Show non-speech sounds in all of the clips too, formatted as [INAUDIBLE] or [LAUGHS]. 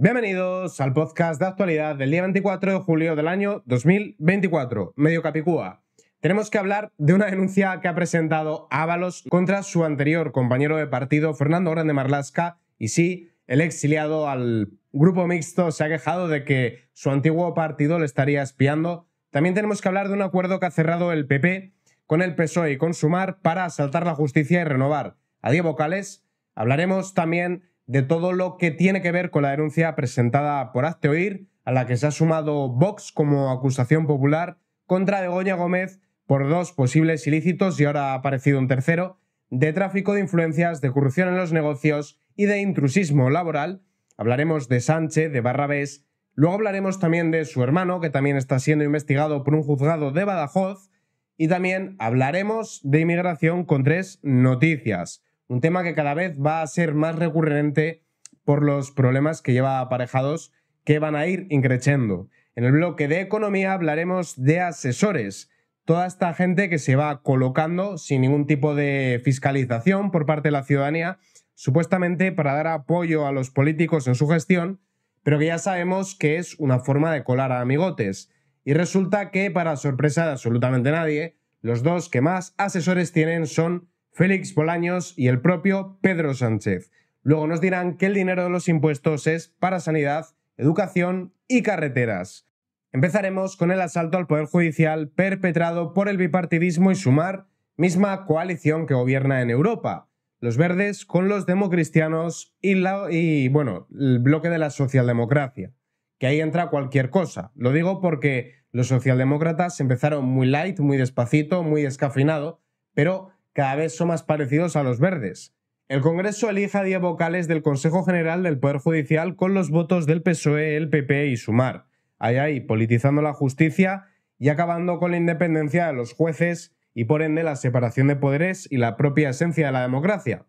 Bienvenidos al podcast de actualidad del día 24 de julio del año 2024, Medio Capicúa. Tenemos que hablar de una denuncia que ha presentado Ábalos contra su anterior compañero de partido, Fernando Grande Marlasca, y sí, el exiliado al grupo mixto se ha quejado de que su antiguo partido le estaría espiando. También tenemos que hablar de un acuerdo que ha cerrado el PP con el PSOE y con Sumar para asaltar la justicia y renovar a Diego Vocales. Hablaremos también de todo lo que tiene que ver con la denuncia presentada por Hazte Oír, a la que se ha sumado Vox como acusación popular contra Begoña Gómez por dos posibles ilícitos y ahora ha aparecido un tercero, de tráfico de influencias, de corrupción en los negocios y de intrusismo laboral. Hablaremos de Sánchez, de Barrabés, luego hablaremos también de su hermano, que también está siendo investigado por un juzgado de Badajoz, y también hablaremos de inmigración con tres noticias un tema que cada vez va a ser más recurrente por los problemas que lleva aparejados que van a ir increciendo. En el bloque de economía hablaremos de asesores, toda esta gente que se va colocando sin ningún tipo de fiscalización por parte de la ciudadanía, supuestamente para dar apoyo a los políticos en su gestión, pero que ya sabemos que es una forma de colar a amigotes. Y resulta que, para sorpresa de absolutamente nadie, los dos que más asesores tienen son Félix Bolaños y el propio Pedro Sánchez. Luego nos dirán que el dinero de los impuestos es para sanidad, educación y carreteras. Empezaremos con el asalto al Poder Judicial perpetrado por el bipartidismo y Sumar, misma coalición que gobierna en Europa. Los verdes con los democristianos y, bueno, el bloque de la socialdemocracia. Que ahí entra cualquier cosa. Lo digo porque los socialdemócratas empezaron muy light, muy despacito, muy descafinado, pero cada vez son más parecidos a los verdes. El Congreso elige a 10 vocales del Consejo General del Poder Judicial con los votos del PSOE, el PP y Sumar. Ahí ahí, politizando la justicia y acabando con la independencia de los jueces y por ende la separación de poderes y la propia esencia de la democracia.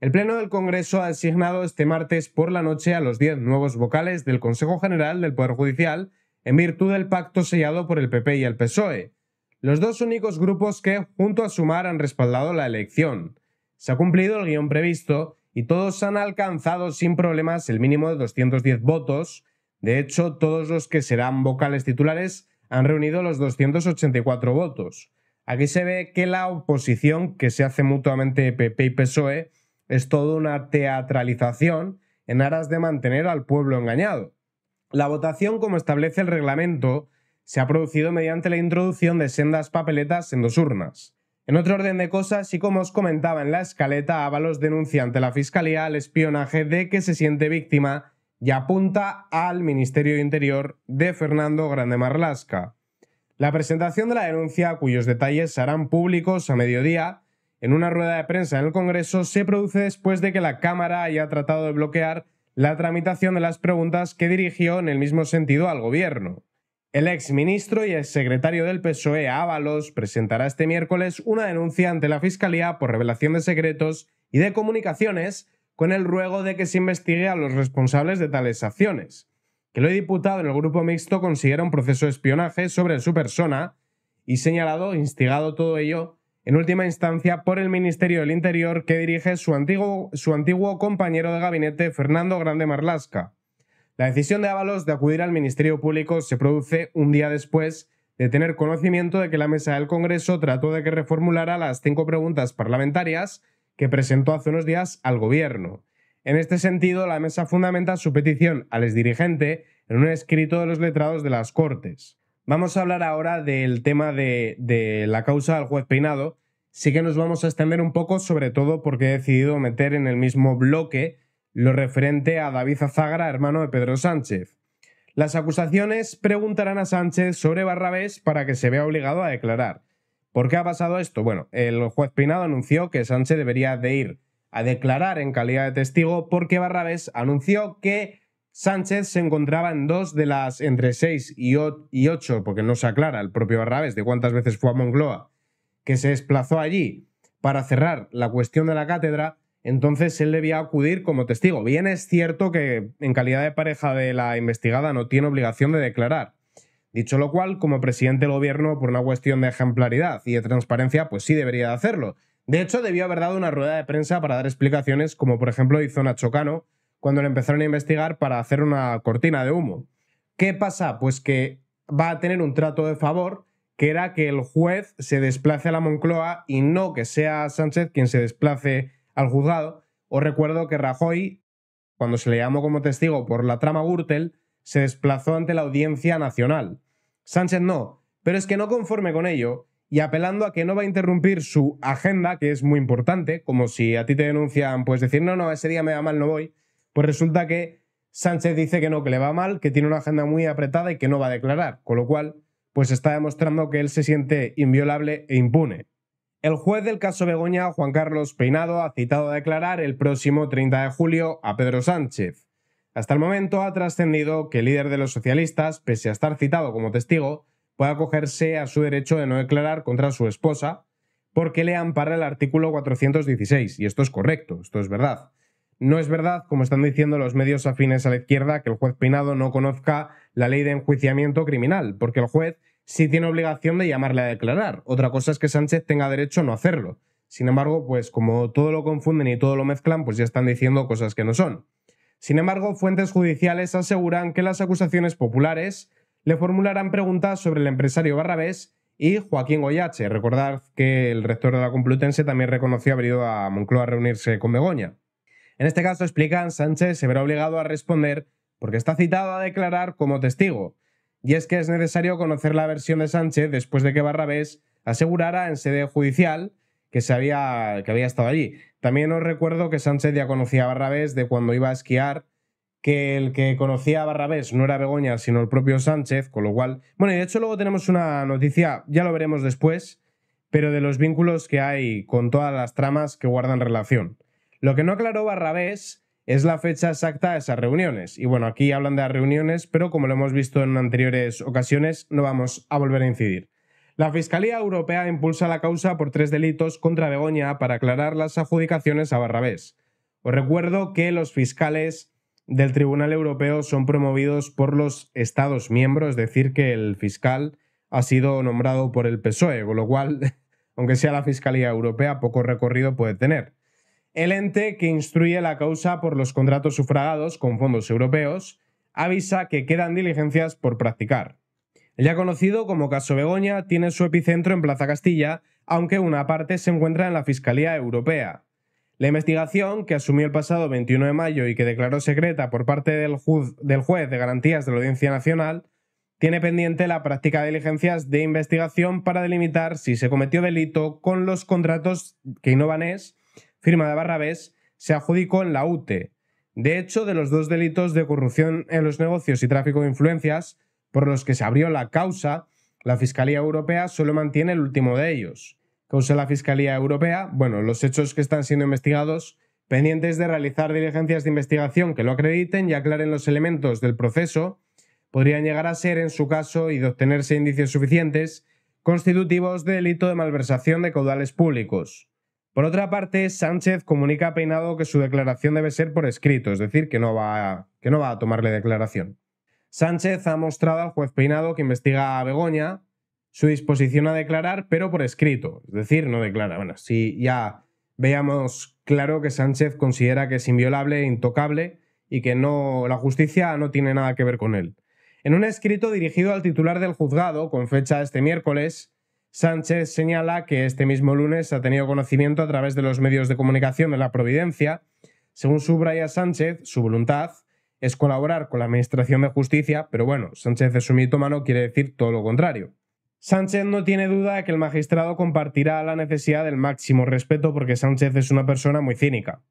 El Pleno del Congreso ha designado este martes por la noche a los 10 nuevos vocales del Consejo General del Poder Judicial en virtud del pacto sellado por el PP y el PSOE los dos únicos grupos que, junto a Sumar, han respaldado la elección. Se ha cumplido el guión previsto y todos han alcanzado sin problemas el mínimo de 210 votos. De hecho, todos los que serán vocales titulares han reunido los 284 votos. Aquí se ve que la oposición que se hace mutuamente PP y PSOE es toda una teatralización en aras de mantener al pueblo engañado. La votación, como establece el reglamento, se ha producido mediante la introducción de sendas papeletas en dos urnas. En otro orden de cosas, y como os comentaba en la escaleta, Ábalos denuncia ante la Fiscalía el espionaje de que se siente víctima y apunta al Ministerio de Interior de Fernando Grande Lasca. La presentación de la denuncia, cuyos detalles se harán públicos a mediodía, en una rueda de prensa en el Congreso, se produce después de que la Cámara haya tratado de bloquear la tramitación de las preguntas que dirigió en el mismo sentido al Gobierno. El ministro y ex secretario del PSOE, Ábalos, presentará este miércoles una denuncia ante la Fiscalía por revelación de secretos y de comunicaciones con el ruego de que se investigue a los responsables de tales acciones, que lo he diputado en el grupo mixto consiguiera un proceso de espionaje sobre su persona y señalado, instigado todo ello, en última instancia por el Ministerio del Interior que dirige su antiguo, su antiguo compañero de gabinete, Fernando Grande Marlasca. La decisión de Ábalos de acudir al Ministerio Público se produce un día después de tener conocimiento de que la mesa del Congreso trató de que reformulara las cinco preguntas parlamentarias que presentó hace unos días al Gobierno. En este sentido, la mesa fundamenta su petición al exdirigente en un escrito de los letrados de las Cortes. Vamos a hablar ahora del tema de, de la causa del juez Peinado. Sí que nos vamos a extender un poco, sobre todo porque he decidido meter en el mismo bloque lo referente a David Azagra, hermano de Pedro Sánchez. Las acusaciones preguntarán a Sánchez sobre Barrabés para que se vea obligado a declarar. ¿Por qué ha pasado esto? Bueno, el juez Pinado anunció que Sánchez debería de ir a declarar en calidad de testigo porque Barrabés anunció que Sánchez se encontraba en dos de las entre seis y 8, porque no se aclara el propio Barrabés de cuántas veces fue a Moncloa, que se desplazó allí para cerrar la cuestión de la cátedra entonces él debía acudir como testigo. Bien es cierto que en calidad de pareja de la investigada no tiene obligación de declarar. Dicho lo cual, como presidente del gobierno, por una cuestión de ejemplaridad y de transparencia, pues sí debería de hacerlo. De hecho, debió haber dado una rueda de prensa para dar explicaciones, como por ejemplo hizo Nacho Cano cuando le empezaron a investigar para hacer una cortina de humo. ¿Qué pasa? Pues que va a tener un trato de favor, que era que el juez se desplace a la Moncloa y no que sea Sánchez quien se desplace al juzgado, os recuerdo que Rajoy, cuando se le llamó como testigo por la trama Gürtel, se desplazó ante la Audiencia Nacional. Sánchez no, pero es que no conforme con ello, y apelando a que no va a interrumpir su agenda, que es muy importante, como si a ti te denuncian, pues decir, no, no, ese día me va mal, no voy, pues resulta que Sánchez dice que no, que le va mal, que tiene una agenda muy apretada y que no va a declarar, con lo cual, pues está demostrando que él se siente inviolable e impune. El juez del caso Begoña, Juan Carlos Peinado, ha citado a declarar el próximo 30 de julio a Pedro Sánchez. Hasta el momento ha trascendido que el líder de los socialistas, pese a estar citado como testigo, pueda acogerse a su derecho de no declarar contra su esposa porque le ampara el artículo 416. Y esto es correcto, esto es verdad. No es verdad, como están diciendo los medios afines a la izquierda, que el juez Peinado no conozca la ley de enjuiciamiento criminal, porque el juez sí tiene obligación de llamarle a declarar. Otra cosa es que Sánchez tenga derecho a no hacerlo. Sin embargo, pues como todo lo confunden y todo lo mezclan, pues ya están diciendo cosas que no son. Sin embargo, fuentes judiciales aseguran que las acusaciones populares le formularán preguntas sobre el empresario Barrabés y Joaquín Goyache. Recordad que el rector de la Complutense también reconoció haber ido a Moncloa a reunirse con Begoña. En este caso, explican, Sánchez se verá obligado a responder porque está citado a declarar como testigo y es que es necesario conocer la versión de Sánchez después de que Barrabés asegurara en sede judicial que, se había, que había estado allí. También os recuerdo que Sánchez ya conocía a Barrabés de cuando iba a esquiar, que el que conocía a Barrabés no era Begoña, sino el propio Sánchez, con lo cual... Bueno, y de hecho luego tenemos una noticia, ya lo veremos después, pero de los vínculos que hay con todas las tramas que guardan relación. Lo que no aclaró Barrabés es la fecha exacta de esas reuniones. Y bueno, aquí hablan de las reuniones, pero como lo hemos visto en anteriores ocasiones, no vamos a volver a incidir. La Fiscalía Europea impulsa la causa por tres delitos contra Begoña para aclarar las adjudicaciones a Barrabés. Os recuerdo que los fiscales del Tribunal Europeo son promovidos por los Estados miembros, es decir, que el fiscal ha sido nombrado por el PSOE, con lo cual, [LAUGHS] aunque sea la Fiscalía Europea, poco recorrido puede tener. El ente que instruye la causa por los contratos sufragados con fondos europeos avisa que quedan diligencias por practicar. El ya conocido como caso Begoña tiene su epicentro en Plaza Castilla, aunque una parte se encuentra en la Fiscalía Europea. La investigación, que asumió el pasado 21 de mayo y que declaró secreta por parte del, juez de garantías de la Audiencia Nacional, tiene pendiente la práctica de diligencias de investigación para delimitar si se cometió delito con los contratos que innovanés firma de Barrabés, se adjudicó en la UTE. De hecho, de los dos delitos de corrupción en los negocios y tráfico de influencias, por los que se abrió la causa, la Fiscalía Europea solo mantiene el último de ellos. Causa la Fiscalía Europea, bueno, los hechos que están siendo investigados, pendientes de realizar diligencias de investigación que lo acrediten y aclaren los elementos del proceso, podrían llegar a ser, en su caso, y de obtenerse indicios suficientes, constitutivos de delito de malversación de caudales públicos. Por otra parte, Sánchez comunica a Peinado que su declaración debe ser por escrito, es decir, que no va a, que no va a tomarle declaración. Sánchez ha mostrado al juez Peinado que investiga a Begoña su disposición a declarar, pero por escrito, es decir, no declara. Bueno, si ya veíamos claro que Sánchez considera que es inviolable e intocable y que no la justicia no tiene nada que ver con él. En un escrito dirigido al titular del juzgado, con fecha este miércoles, Sánchez señala que este mismo lunes ha tenido conocimiento a través de los medios de comunicación de la Providencia. Según subraya Sánchez, su voluntad es colaborar con la Administración de Justicia, pero bueno, Sánchez es un mitómano, quiere decir todo lo contrario. Sánchez no tiene duda de que el magistrado compartirá la necesidad del máximo respeto porque Sánchez es una persona muy cínica.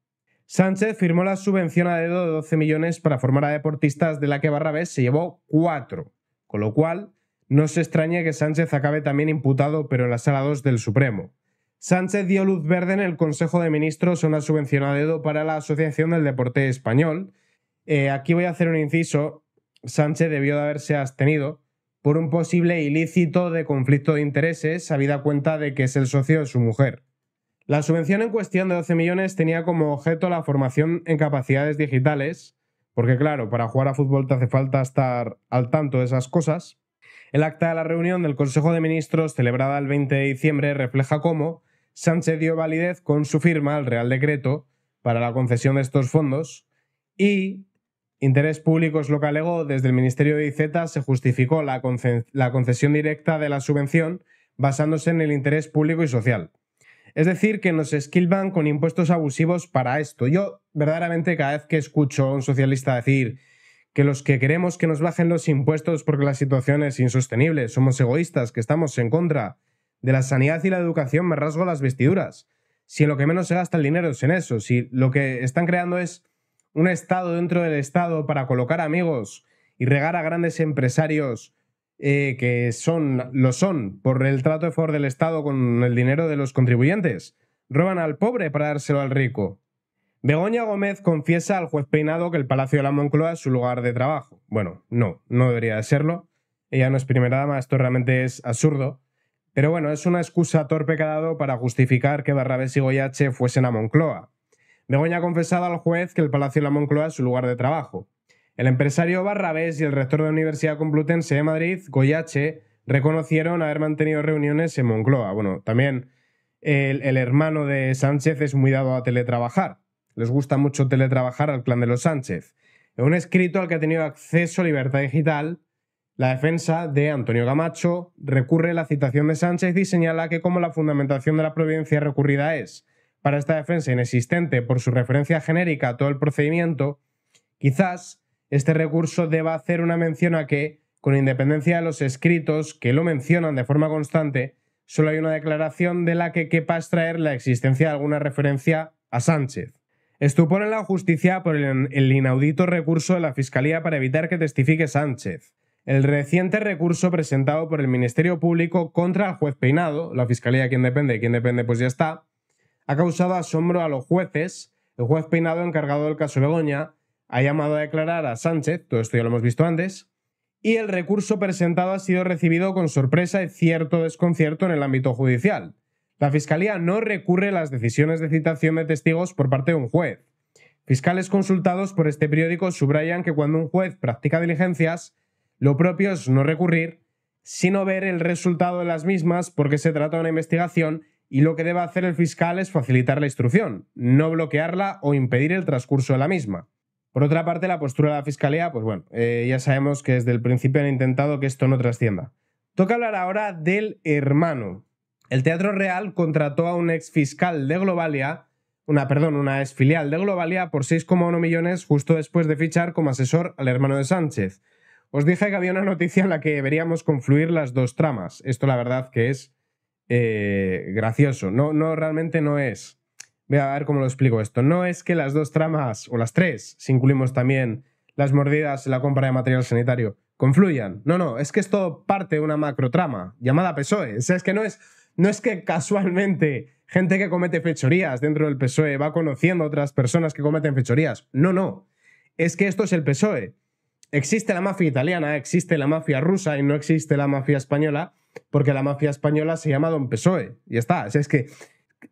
Sánchez firmó la subvención a dedo de 12 millones para formar a deportistas de la que Barrabés se llevó 4, con lo cual no se extraña que Sánchez acabe también imputado, pero en la sala 2 del Supremo. Sánchez dio luz verde en el Consejo de Ministros a una subvención a dedo para la Asociación del Deporte Español. Eh, aquí voy a hacer un inciso. Sánchez debió de haberse abstenido por un posible ilícito de conflicto de intereses, habida cuenta de que es el socio de su mujer. La subvención en cuestión de 12 millones tenía como objeto la formación en capacidades digitales, porque claro, para jugar a fútbol te hace falta estar al tanto de esas cosas el acta de la reunión del Consejo de Ministros, celebrada el 20 de diciembre, refleja cómo Sánchez dio validez con su firma al Real Decreto para la concesión de estos fondos y Interés Público es lo que alegó desde el Ministerio de IZ se justificó la, la concesión directa de la subvención basándose en el interés público y social. Es decir, que nos esquilban con impuestos abusivos para esto. Yo verdaderamente cada vez que escucho a un socialista decir que los que queremos que nos bajen los impuestos porque la situación es insostenible, somos egoístas, que estamos en contra de la sanidad y la educación, me rasgo las vestiduras. Si en lo que menos se gasta el dinero es en eso, si lo que están creando es un Estado dentro del Estado para colocar amigos y regar a grandes empresarios eh, que son, lo son por el trato de favor del Estado con el dinero de los contribuyentes. Roban al pobre para dárselo al rico. Begoña Gómez confiesa al juez Peinado que el Palacio de la Moncloa es su lugar de trabajo. Bueno, no, no debería de serlo. Ella no es primera dama, esto realmente es absurdo. Pero bueno, es una excusa torpe que ha dado para justificar que Barrabés y Goyache fuesen a Moncloa. Begoña ha confesado al juez que el Palacio de la Moncloa es su lugar de trabajo. El empresario Barrabés y el rector de la Universidad Complutense de Madrid, Goyache, reconocieron haber mantenido reuniones en Moncloa. Bueno, también el hermano de Sánchez es muy dado a teletrabajar les gusta mucho teletrabajar al clan de los Sánchez. En un escrito al que ha tenido acceso Libertad Digital, la defensa de Antonio Gamacho recurre a la citación de Sánchez y señala que como la fundamentación de la providencia recurrida es, para esta defensa inexistente por su referencia genérica a todo el procedimiento, quizás este recurso deba hacer una mención a que, con independencia de los escritos que lo mencionan de forma constante, solo hay una declaración de la que quepa extraer la existencia de alguna referencia a Sánchez. Estupor en la justicia por el, inaudito recurso de la Fiscalía para evitar que testifique Sánchez. El reciente recurso presentado por el Ministerio Público contra el juez Peinado, la Fiscalía quien depende, quien depende pues ya está, ha causado asombro a los jueces. El juez Peinado, encargado del caso Begoña, ha llamado a declarar a Sánchez, todo esto ya lo hemos visto antes, y el recurso presentado ha sido recibido con sorpresa y cierto desconcierto en el ámbito judicial. La Fiscalía no recurre a las decisiones de citación de testigos por parte de un juez. Fiscales consultados por este periódico subrayan que cuando un juez practica diligencias, lo propio es no recurrir, sino ver el resultado de las mismas porque se trata de una investigación y lo que debe hacer el fiscal es facilitar la instrucción, no bloquearla o impedir el transcurso de la misma. Por otra parte, la postura de la Fiscalía, pues bueno, eh, ya sabemos que desde el principio han intentado que esto no trascienda. Toca hablar ahora del hermano, el Teatro Real contrató a un ex fiscal de Globalia, una, perdón, una ex filial de Globalia por 6,1 millones justo después de fichar como asesor al hermano de Sánchez. Os dije que había una noticia en la que veríamos confluir las dos tramas. Esto la verdad que es eh, gracioso. No, no, realmente no es. Voy a ver cómo lo explico esto. No es que las dos tramas, o las tres, si incluimos también las mordidas y la compra de material sanitario, confluyan. No, no, es que esto parte de una trama llamada PSOE. O sea, es que no es no es que casualmente gente que comete fechorías dentro del PSOE va conociendo a otras personas que cometen fechorías. No, no. Es que esto es el PSOE. Existe la mafia italiana, existe la mafia rusa y no existe la mafia española, porque la mafia española se llama Don PSOE. Y está. es que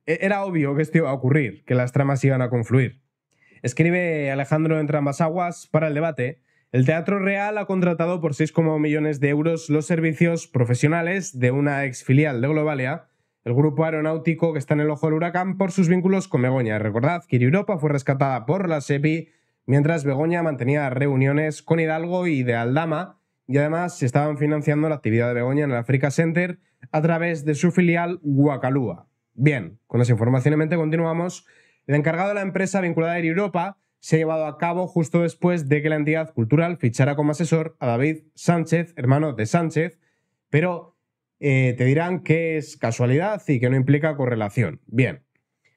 e-, era obvio que esto iba a ocurrir, que las tramas iban a confluir. Escribe Alejandro ambas Aguas para el debate el Teatro Real ha contratado por 6,1 millones de euros los servicios profesionales de una ex filial de Globalia, el grupo aeronáutico que está en el ojo del huracán por sus vínculos con Begoña. Recordad que Europa fue rescatada por la SEPI mientras Begoña mantenía reuniones con Hidalgo y de Aldama y además se estaban financiando la actividad de Begoña en el Africa Center a través de su filial Guacalúa. Bien, con esa información en mente continuamos. El encargado de la empresa vinculada a Europa se ha llevado a cabo justo después de que la entidad cultural fichara como asesor a David Sánchez, hermano de Sánchez, pero eh, te dirán que es casualidad y que no implica correlación. Bien,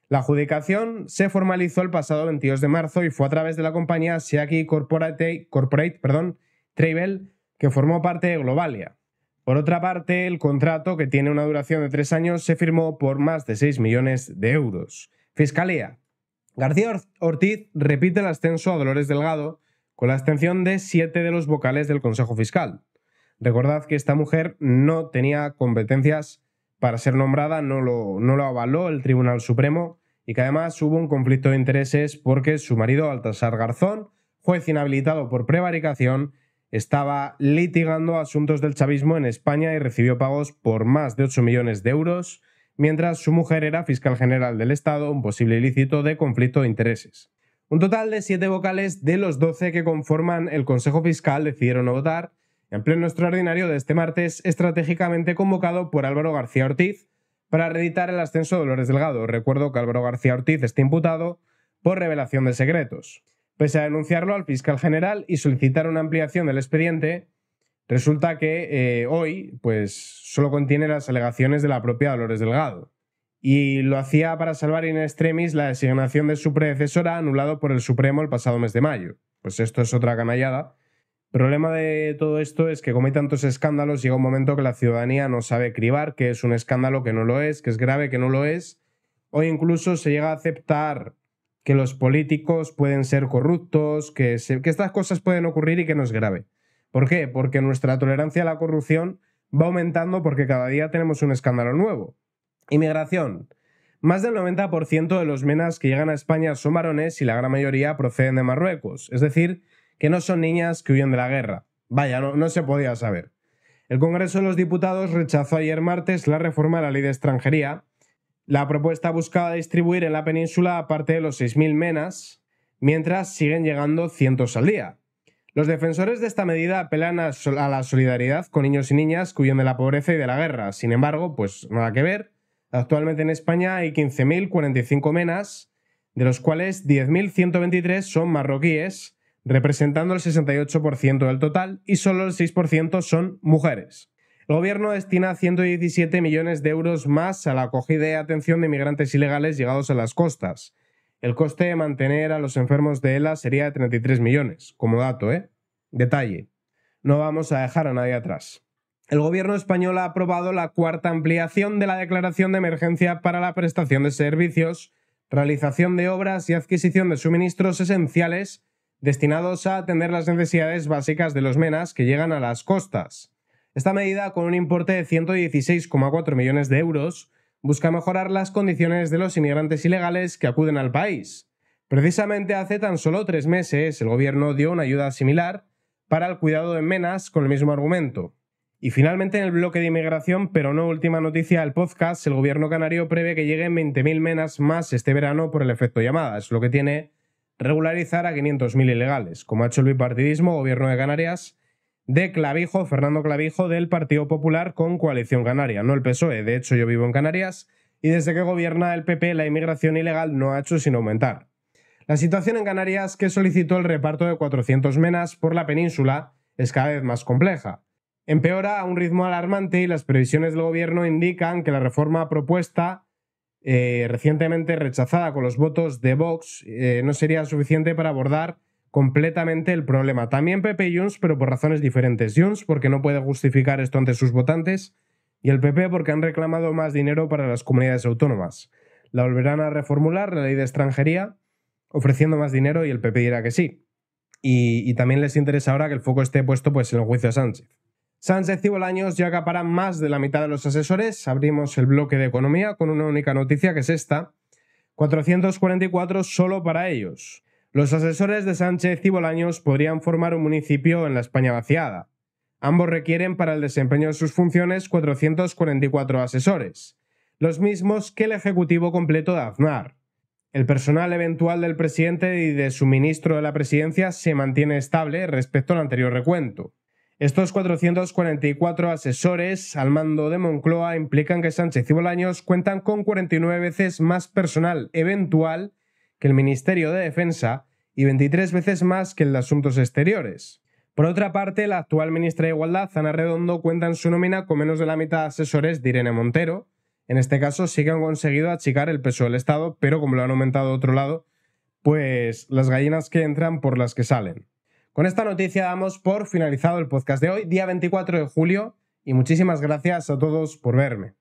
la adjudicación se formalizó el pasado 22 de marzo y fue a través de la compañía Seaki Corporate, perdón, Travel, que formó parte de Globalia. Por otra parte, el contrato, que tiene una duración de tres años, se firmó por más de 6 millones de euros. Fiscalía. García Ortiz repite el ascenso a Dolores Delgado con la abstención de siete de los vocales del Consejo Fiscal. Recordad que esta mujer no tenía competencias para ser nombrada, no lo, no lo avaló el Tribunal Supremo y que además hubo un conflicto de intereses porque su marido, Altasar Garzón, juez inhabilitado por prevaricación, estaba litigando asuntos del chavismo en España y recibió pagos por más de 8 millones de euros mientras su mujer era fiscal general del Estado, un posible ilícito de conflicto de intereses. Un total de siete vocales de los doce que conforman el Consejo Fiscal decidieron no votar en pleno extraordinario de este martes, estratégicamente convocado por Álvaro García Ortiz para reeditar el ascenso de Dolores Delgado. Recuerdo que Álvaro García Ortiz está imputado por revelación de secretos. Pese a denunciarlo al fiscal general y solicitar una ampliación del expediente, Resulta que eh, hoy, pues, solo contiene las alegaciones de la propia Dolores Delgado. Y lo hacía para salvar in extremis la designación de su predecesora anulado por el Supremo el pasado mes de mayo. Pues esto es otra canallada. El problema de todo esto es que como hay tantos escándalos, llega un momento que la ciudadanía no sabe cribar que es un escándalo, que no lo es, que es grave, que no lo es. Hoy incluso se llega a aceptar que los políticos pueden ser corruptos, que estas cosas pueden ocurrir y que no es grave. ¿Por qué? Porque nuestra tolerancia a la corrupción va aumentando porque cada día tenemos un escándalo nuevo. Inmigración. Más del 90% de los menas que llegan a España son varones y la gran mayoría proceden de Marruecos, es decir, que no son niñas que huyen de la guerra. Vaya, no, se podía saber. El Congreso de los Diputados rechazó ayer martes la reforma de la ley de extranjería. La propuesta buscaba distribuir en la península aparte parte de los 6.000 menas, mientras siguen llegando cientos al día. Los defensores de esta medida apelan a, la solidaridad con niños y niñas que huyen de la pobreza y de la guerra. Sin embargo, pues nada que ver. Actualmente en España hay 15.045 menas, de los cuales 10.123 son marroquíes, representando el 68% del total, y solo el 6% son mujeres. El gobierno destina 117 millones de euros más a la acogida y atención de inmigrantes ilegales llegados a las costas, el coste de mantener a los enfermos de ELA sería de 33 millones, como dato, ¿eh? Detalle, no vamos a dejar a nadie atrás. El gobierno español ha aprobado la cuarta ampliación de la declaración de emergencia para la prestación de servicios, realización de obras y adquisición de suministros esenciales destinados a atender las necesidades básicas de los MENAS que llegan a las costas. Esta medida, con un importe de 116,4 millones de euros, busca mejorar las condiciones de los inmigrantes ilegales que acuden al país. Precisamente hace tan solo tres meses el gobierno dio una ayuda similar para el cuidado de menas con el mismo argumento. Y finalmente en el bloque de inmigración, pero no última noticia del podcast, el gobierno canario prevé que lleguen 20.000 menas más este verano por el efecto llamadas, lo que tiene regularizar a 500.000 ilegales, como ha hecho el bipartidismo gobierno de Canarias de Clavijo, Fernando Clavijo, del Partido Popular con Coalición Canaria, no el PSOE. De hecho, yo vivo en Canarias y desde que gobierna el PP la inmigración ilegal no ha hecho sino aumentar. La situación en Canarias, que solicitó el reparto de 400 menas por la península, es cada vez más compleja. Empeora a un ritmo alarmante y las previsiones del gobierno indican que la reforma propuesta, eh, recientemente rechazada con los votos de Vox, eh, no sería suficiente para abordar completamente el problema. También PP y Junts, pero por razones diferentes. Junts porque no puede justificar esto ante sus votantes y el PP porque han reclamado más dinero para las comunidades autónomas. La volverán a reformular la ley de extranjería ofreciendo más dinero y el PP dirá que sí. Y, también les interesa ahora que el foco esté puesto pues, en el juicio a Sánchez. Sánchez y Bolaños ya acaparan más de la mitad de los asesores. Abrimos el bloque de economía con una única noticia que es esta. 444 solo para ellos. Los asesores de Sánchez y Bolaños podrían formar un municipio en la España vaciada. Ambos requieren para el desempeño de sus funciones 444 asesores, los mismos que el Ejecutivo completo de Aznar. El personal eventual del presidente y de su ministro de la presidencia se mantiene estable respecto al anterior recuento. Estos 444 asesores al mando de Moncloa implican que Sánchez y Bolaños cuentan con 49 veces más personal eventual que el Ministerio de Defensa y 23 veces más que el de Asuntos Exteriores. Por otra parte, la actual ministra de Igualdad, Ana Redondo, cuenta en su nómina con menos de la mitad de asesores de Irene Montero. En este caso sí que han conseguido achicar el peso del Estado, pero como lo han aumentado de otro lado, pues las gallinas que entran por las que salen. Con esta noticia damos por finalizado el podcast de hoy, día 24 de julio, y muchísimas gracias a todos por verme.